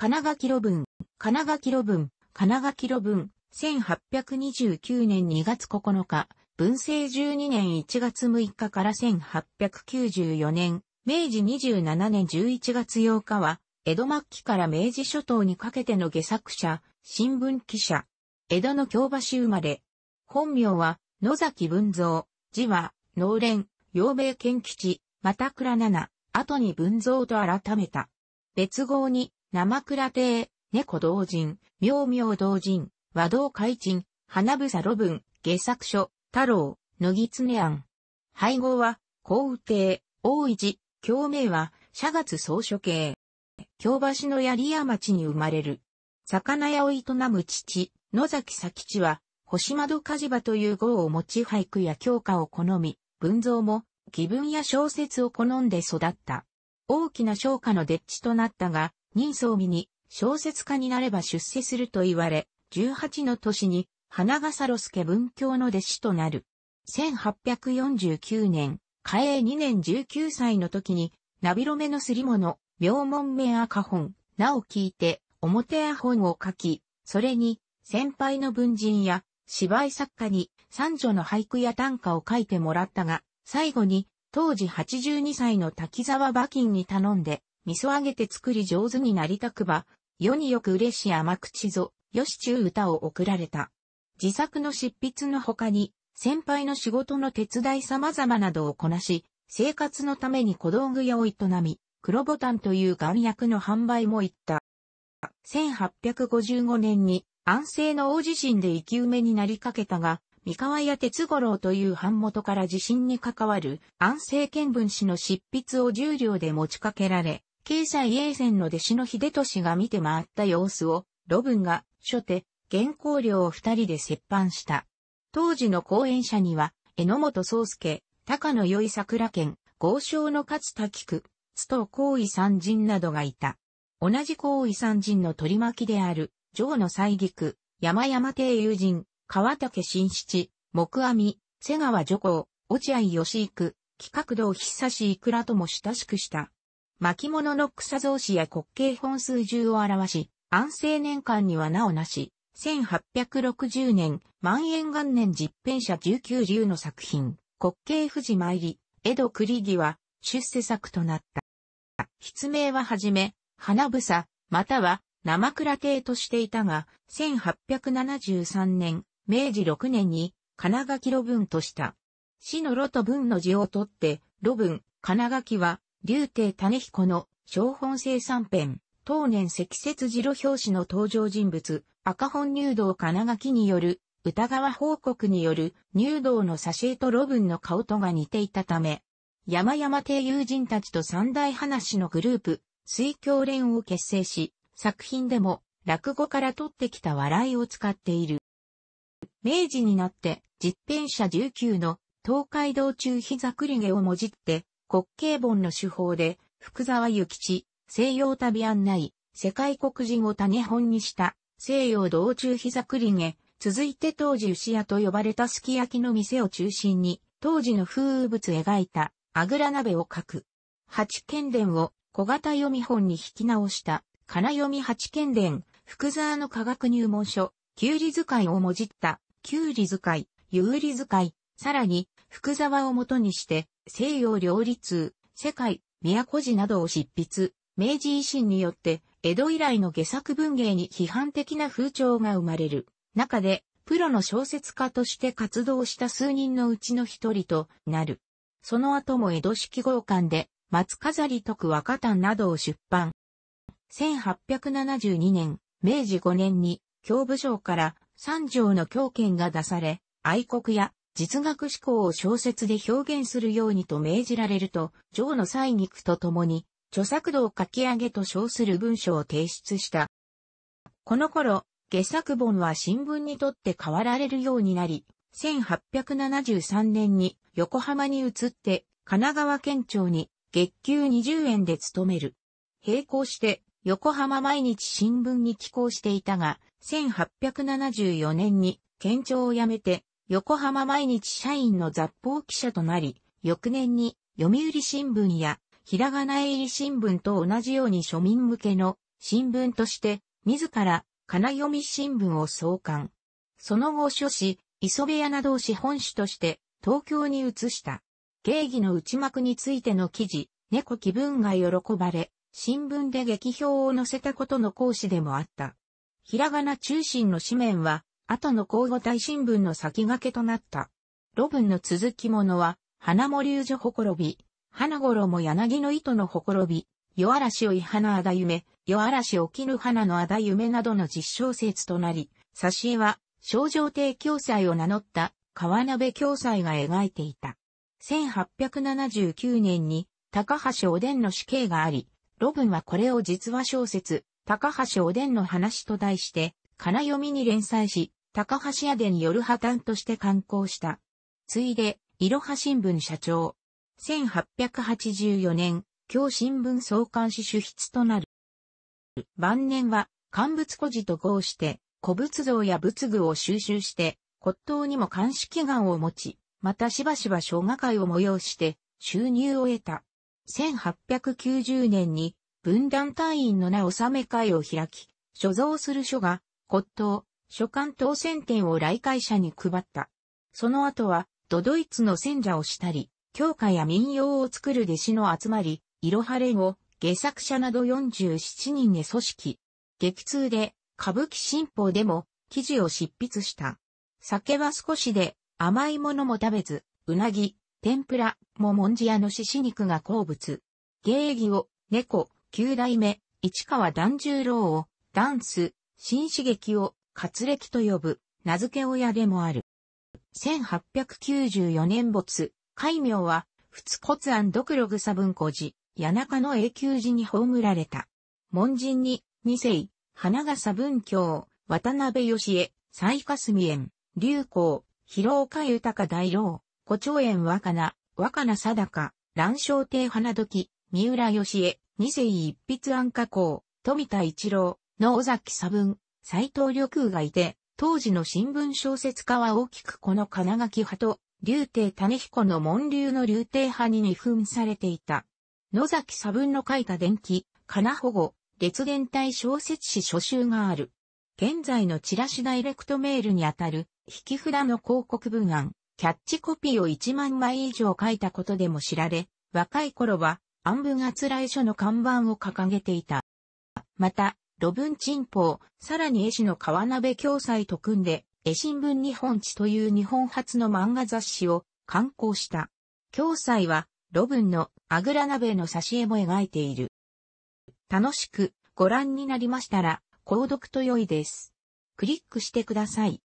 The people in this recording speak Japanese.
金垣路文、金垣路文、金垣路文、1829年2月9日、文政12年1月6日から1894年、明治27年11月8日は、江戸末期から明治初頭にかけての下作者、新聞記者、江戸の京橋生まれ、本名は野崎文蔵、字は農連、陽明県吉、また倉七、後に文蔵と改めた。別号に生倉亭、猫同人、妙妙同人、和道海人、花房路文、下作書、太郎、野木常案。配合は、皇宇亭、大石、京名は、社月総書系。京橋の槍屋町に生まれる。魚屋を営む父、野崎佐吉は、星窓火事場という号を持ち俳句や教科を好み、文蔵も、気分や小説を好んで育った。大きな商家のデッチとなったが、人相見に小説家になれば出世すると言われ、18の年に花笠呂助文教の弟子となる。1849年、嘉永2年19歳の時に、ナビロメのすり物、名門名赤本、名を聞いて、表絵本を書き、それに、先輩の文人や芝居作家に三女の俳句や短歌を書いてもらったが、最後に、当時82歳の滝沢馬琴に頼んで、味噌揚げて作り上手になりたくば、世によく嬉しい甘口ぞ、よしちゅう歌を贈られた。自作の執筆の他に、先輩の仕事の手伝い様々などをこなし、生活のために小道具屋を営み、黒ボタンという岩薬の販売も行った。1855年に安政の大地震で生き埋めになりかけたが、三河屋鉄五郎という版元から地震に関わる安政見聞子の執筆を重量で持ちかけられ、経済衛エの弟子の秀俊が見て回った様子を、ロブンが、初手、原稿料を二人で折半した。当時の講演者には、榎本宗介、高野良い桜県、豪商の勝田菊、津藤高位三人などがいた。同じ高位三人の取り巻きである、城の西菊、山山帝友人、川竹新七、木阿弥、瀬川女工、落合義幾、企画道久しいくらとも親しくした。巻物の草造紙や滑稽本数十を表し、安政年間にはなおなし、1860年、万円元年実編者19流の作品、滑稽富士参り、江戸栗木は出世作となった。筆名ははじめ、花房、または生倉邸としていたが、1873年、明治6年に、金垣露路文とした。死の路と文の字を取って、路文、金垣は、竜亭種彦の小本生三編、当年積雪次郎表紙の登場人物、赤本入道金垣による、歌川報告による入道の挿絵とロ文の顔とが似ていたため、山々亭友人たちと三大話のグループ、水教連を結成し、作品でも落語から取ってきた笑いを使っている。明治になって、実編者19の東海道中膝栗毛をもじって、国慶本の手法で、福沢諭吉、西洋旅案内、世界国人を種本にした、西洋道中膝繰りげ、続いて当時牛屋と呼ばれたすき焼きの店を中心に、当時の風物描いた、あぐら鍋を書く。八剣伝を小型読み本に引き直した、金読み八剣伝、福沢の科学入門書、キュウリ使いをもじった、キュウリ使い、ユウリ使い、さらに、福沢をもとにして、西洋料理通、世界、古寺などを執筆、明治維新によって、江戸以来の下作文芸に批判的な風潮が生まれる中で、プロの小説家として活動した数人のうちの一人となる。その後も江戸式豪館で、松飾り徳若丹などを出版。1872年、明治5年に、教部省から三条の教権が出され、愛国や実学思考を小説で表現するようにと命じられると、上の才肉とともに、著作度を書き上げと称する文書を提出した。この頃、下作本は新聞にとって変わられるようになり、1873年に横浜に移って神奈川県庁に月給20円で勤める。並行して横浜毎日新聞に寄稿していたが、1874年に県庁を辞めて横浜毎日社員の雑報記者となり、翌年に読売新聞やひらがな入り新聞と同じように庶民向けの新聞として、自ら金読み新聞を創刊。その後書誌、磯部屋などを資本主として東京に移した。芸儀の内幕についての記事、猫気分が喜ばれ、新聞で劇評を載せたことの講師でもあった。ひらがな中心の紙面は、後の交互大新聞の先駆けとなった。ロブンの続きものは、花も竜女ほころび、花も柳の糸のほころび、夜嵐をい花あだ夢、夜嵐をきぬ花のあだ夢などの実証説となり、挿絵は、少女帝教祭を名乗った川鍋教祭が描いていた。1879年に高橋おでんの死刑があり、ロブンはこれを実話小説、高橋おでんの話と題して、金読みに連載し、高橋屋でによる破綻として刊行した。ついで、いろは新聞社長。1884年、今日新聞創刊誌主筆となる。晩年は、乾物孤児と合して、古物像や仏具を収集して、骨董にも監視祈願を持ち、またしばしば小画会を催して、収入を得た。1890年に、分断隊員の名納め会を開き、所蔵する書が、骨董、書簡当選点を来会者に配った。その後は、ドドイツの選者をしたり、教科や民謡を作る弟子の集まり、いろはれを、下作者など47人で組織。激痛で、歌舞伎新報でも、記事を執筆した。酒は少しで、甘いものも食べず、うなぎ、天ぷら、ももんじやの獅子肉が好物。芸妓を、猫、九代目、市川團十郎を、ダンス、新刺激を、活歴と呼ぶ、名付け親でもある。1894年没、改名は、仏骨庵独六グ分文庫寺、谷中の永久寺に葬られた。門人に、二世、花笠文京、渡辺義恵、西霞園、流行、広岡豊大老、古長園若菜、若菜貞香、乱昌亭花時、三浦義恵、二世一筆安加工、富田一郎、野尾崎佐文、斎藤緑空がいて、当時の新聞小説家は大きくこの金垣派と、竜帝種彦の門流の竜帝派に二分されていた。野崎差分の書いた伝記、金保護、列伝体小説誌初集がある。現在のチラシダイレクトメールにあたる、引き札の広告文案、キャッチコピーを1万枚以上書いたことでも知られ、若い頃は、暗文厚来い書の看板を掲げていた。また、ロブンチンポさらに絵師の川鍋教祭と組んで、絵新聞日本地という日本初の漫画雑誌を刊行した。教祭は、ロブンのあぐら鍋の挿絵も描いている。楽しくご覧になりましたら、購読と良いです。クリックしてください。